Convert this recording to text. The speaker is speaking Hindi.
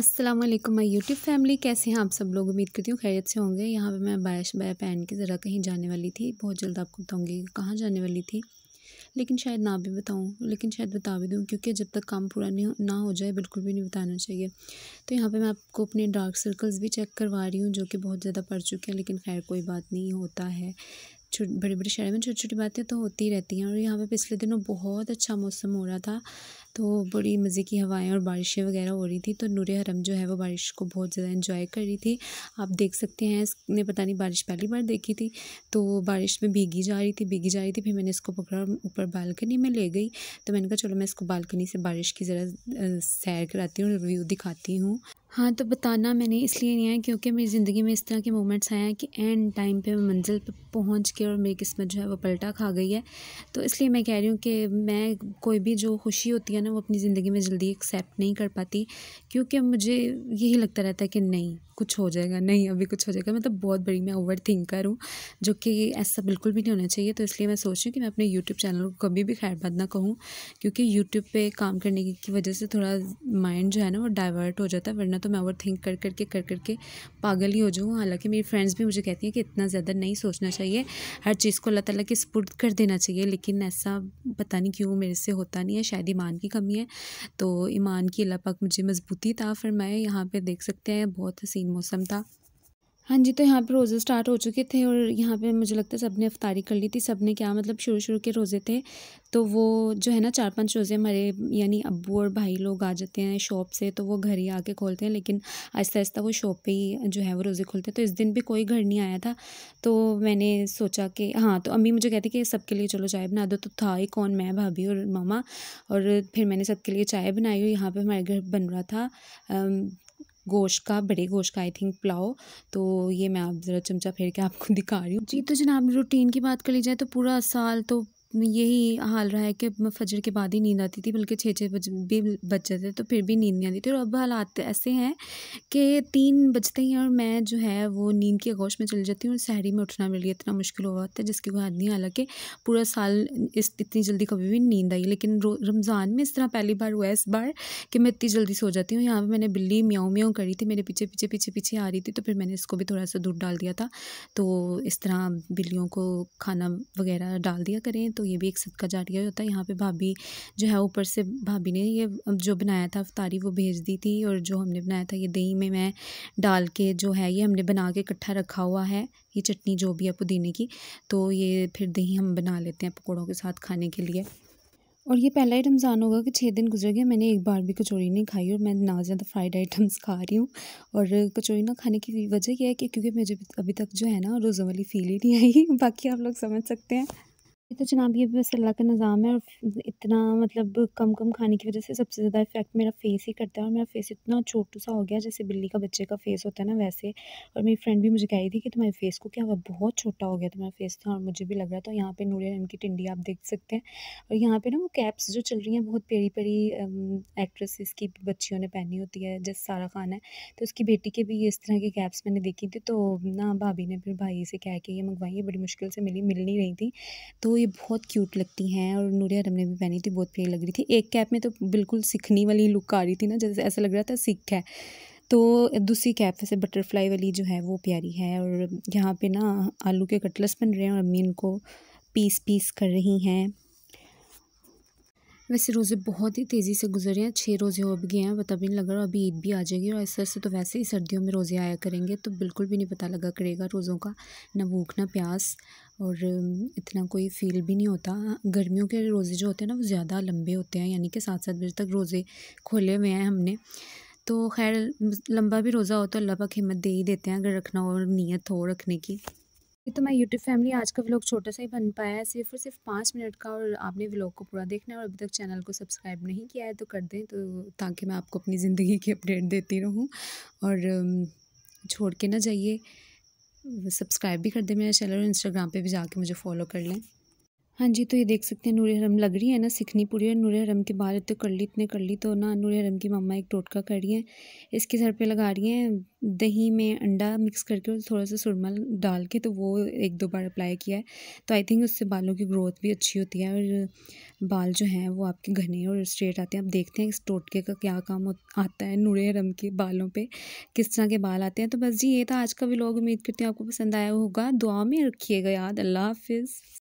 अस्सलाम वालेकुम माय यूट्यूब फैमिली कैसे हैं आप सब लोग उम्मीद करती हूँ खैरियत से होंगे यहाँ पे मैं बारिश बाय पहन के ज़रा कहीं जाने वाली थी बहुत जल्द आपको बताऊँगी कहाँ जाने वाली थी लेकिन शायद ना भी बताऊँ लेकिन शायद बता भी दूँ क्योंकि जब तक काम पूरा नहीं ना हो जाए बिल्कुल भी नहीं बताना चाहिए तो यहाँ पे मैं आपको अपने डार्क सर्कल्स भी चेक करवा रही हूँ जो कि बहुत ज़्यादा पड़ चुके हैं लेकिन खैर कोई बात नहीं होता है बड़े बड़े शहर में छोटी छोटी बातें तो होती रहती हैं और यहाँ पे पिछले दिनों बहुत अच्छा मौसम हो रहा था तो बड़ी मज़े की हवाएं और बारिशें वगैरह हो रही थी तो नूर हरम जो है वो बारिश को बहुत ज़्यादा इन्जॉय कर रही थी आप देख सकते हैं इसने पता नहीं बारिश पहली बार देखी थी तो बारिश में भीगी जा रही थी भीगी जा रही थी फिर मैंने इसको पकड़ा ऊपर बालकनी में ले गई तो मैंने कहा चलो मैं इसको बालकनी से बारिश की ज़रा सैर कराती हूँ रिव्यू दिखाती हूँ हाँ तो बताना मैंने इसलिए नहीं है क्योंकि मेरी ज़िंदगी में इस तरह के मोमेंट्स आए हैं कि एंड टाइम पे मैं मंजिल पे पहुँच के और मेरी किस्मत जो है वो पलटा खा गई है तो इसलिए मैं कह रही हूँ कि मैं कोई भी जो खुशी होती है ना वो अपनी ज़िंदगी में जल्दी एक्सेप्ट नहीं कर पाती क्योंकि मुझे यही लगता रहता है कि नहीं कुछ हो जाएगा नहीं अभी कुछ हो जाएगा मतलब बहुत बड़ी मैं ओवर थिंकर हूँ जो कि ऐसा बिल्कुल भी नहीं होना चाहिए तो इसलिए मैं सोच रही हूँ कि मैं अपने यूट्यूब चैनल को कभी भी खैर बात ना कहूँ क्योंकि यूट्यूब पर काम करने की वजह से थोड़ा माइंड जो है ना वो डाइवर्ट हो जाता है वरना तो मैं ओवर थिंक कर करके कर करके पागल ही हो जाऊँ हालांकि मेरी फ्रेंड्स भी मुझे कहती हैं कि इतना ज़्यादा नहीं सोचना चाहिए हर चीज़ को अल्लाह तला के स्पुर्द कर देना चाहिए लेकिन ऐसा पता नहीं क्यों मेरे से होता नहीं है शायद ईमान की कमी है तो ईमान की अल्लाह पाक मुझे मजबूती था फिर मैं यहाँ पर देख सकते हैं बहुत हसीन मौसम था हाँ जी तो यहाँ पे रोज़े स्टार्ट हो चुके थे और यहाँ पे मुझे लगता है सब ने अफ्तारी कर ली थी सब ने क्या मतलब शुरू शुरू के रोज़े थे तो वो जो है ना चार पांच रोज़े हमारे यानी अब्बू और भाई लोग आ जाते हैं शॉप से तो वो घर ही आके खोलते हैं लेकिन आहिस्ता आहिस्ता वो शॉप पे ही जो है वो रोज़े खोलते हैं तो इस दिन भी कोई घर नहीं आया था तो मैंने सोचा कि हाँ तो अम्मी मुझे कहती कि सबके लिए चलो चाय बना दो तो था ही कौन मैं भाभी और मामा और फिर मैंने सबके लिए चाय बनाई और यहाँ पर हमारे घर बन रहा था गोश्त का बड़े गोश्त का आई थिंक पुलाव तो ये मैं आप ज़रा चमचा फेर के आपको दिखा रही हूँ जी तो जनाब रूटीन की बात कर ली जाए तो पूरा साल तो यही हाल रहा है कि फजर के बाद ही नींद आती थी बल्कि छः छः बजे भी बज जाते तो फिर भी नींद नहीं आती थी और अब हालात ऐसे हैं कि तीन बजते ही और मैं जो है वो नींद के गोश में चली जाती हूँ और शहरी में उठना मेरे लिए इतना मुश्किल हो होता है जिसकी कोई हद नहीं हालांकि पूरा साल इस इतनी जल्दी कभी भी नींद आई लेकिन रमज़ान में इस तरह पहली बार हुआ इस बार कि मैं इतनी जल्दी सो जाती हूँ यहाँ पर मैंने बिल्ली म्याऊ म्याऊ करी थी मेरे पीछे पीछे पीछे पीछे आ रही थी तो फिर मैंने इसको भी थोड़ा सा दूध डाल दिया था तो इस तरह बिल्लियों को खाना वगैरह डाल दिया करें तो ये भी एक सदका जारिया होता है यहाँ पे भाभी जो है ऊपर से भाभी ने ये जो बनाया था अफ्तारी वो भेज दी थी और जो हमने बनाया था ये दही में मैं डाल के जो है ये हमने बना के इकट्ठा रखा हुआ है ये चटनी जो भी है पुदीने की तो ये फिर दही हम बना लेते हैं पकौड़ों के साथ खाने के लिए और ये पहला ही रमज़ान होगा कि छः दिन गुजर गया मैंने एक बार भी कचौरी नहीं खाई और मैं ना ज़्यादा फ्राइड आइटम्स खा रही हूँ और कचौरी ना खाने की वजह यह है कि क्योंकि मुझे अभी तक जो है ना रोज़ों वाली फील ही नहीं आई बाकी आप लोग समझ सकते हैं तो जनाब ये बस अल्लाह का निज़ाम है और इतना मतलब कम कम खाने की वजह से सबसे ज़्यादा इफ़ेक्ट मेरा फेस ही करता है और मेरा फेस इतना छोटू सा हो गया जैसे बिल्ली का बच्चे का फेस होता है ना वैसे और मेरी फ्रेंड भी मुझे कह रही थी कि तुम्हारे फेस को क्या हुआ बहुत छोटा हो गया तुम्हारा फेस था और मुझे भी लग रहा था यहाँ पर नूर की टिंडी आप देख सकते हैं और यहाँ पर ना वो कैप्स जो चल रही हैं बहुत पेरी पेरी एक्ट्रेसिस की बच्चियों ने पहनी होती है जैसे सारा खान है तो उसकी बेटी के भी इस तरह की कैप्स मैंने देखी थी तो ना भाभी ने फिर भाई से कह के ये मंगवाई ये बड़ी मुश्किल से मिली मिल नहीं रही थी तो ये बहुत क्यूट लगती हैं और नूरिया रम ने भी पहनी थी बहुत प्यारी लग रही थी एक कैप में तो बिल्कुल सीखनी वाली लुक आ रही थी ना जैसे ऐसा लग रहा था सिख है तो दूसरी कैप वैसे बटरफ्लाई वाली जो है वो प्यारी है और यहाँ पे ना आलू के कटलस बन रहे हैं और अम्मी इनको पीस पीस कर रही हैं वैसे रोज़े बहुत ही तेज़ी से गुजर रहे हैं छः रोज़े हो भी गए हैं पता भी नहीं लग रहा अभी ईद भी आ जाएगी और ऐसे ऐसे तो वैसे ही सर्दियों में रोज़े आया करेंगे तो बिल्कुल भी नहीं पता लगा करेगा रोज़ों का ना भूख ना प्यास और इतना कोई फ़ील भी नहीं होता गर्मियों के रोज़े जो होते हैं ना वो ज़्यादा लंबे होते हैं यानी कि सात सात बजे तक रोज़े खोले हुए हैं हमने तो खैर लंबा भी रोज़ा हो तो अल्लाह पाक हिम्मत दे ही देते हैं अगर रखना हो और नीयत हो रखने की तो मैं यूट्यूब फैमिली आज का व्लॉग छोटा सा ही बन पाया है सिर्फ और सिर्फ पाँच मिनट का और आपने व्लॉग को पूरा देखना है और अभी तक चैनल को सब्सक्राइब नहीं किया है तो कर दें तो ताकि मैं आपको अपनी ज़िंदगी की अपडेट देती रहूँ और छोड़ के ना जाइए सब्सक्राइब भी कर दें मेरे चैनल और इंस्टाग्राम पे भी जाके मुझे फॉलो कर लें हाँ जी तो ये देख सकते हैं नूर हरम लग रही है ना सिखनी पूरी है नूर हरम के बाल तो कर ली इतने कर ली तो ना नूर हरम की मम्मा एक टोटका कर रही है इसके सर पे लगा रही हैं दही में अंडा मिक्स करके और थोड़ा सा सुरमा डाल के तो वो एक दो बार अप्लाई किया है तो आई थिंक उससे बालों की ग्रोथ भी अच्छी होती है और बाल जो हैं वो आपके घने और स्ट्रेट आते हैं आप देखते हैं इस टोटके का क्या काम आता है नूर हरम के बालों पर किस तरह के बाल आते हैं तो बस जी ये था आज का भी उम्मीद करती हूँ आपको पसंद आया होगा दुआ में रखिएगा याद अल्लाह हाफिज़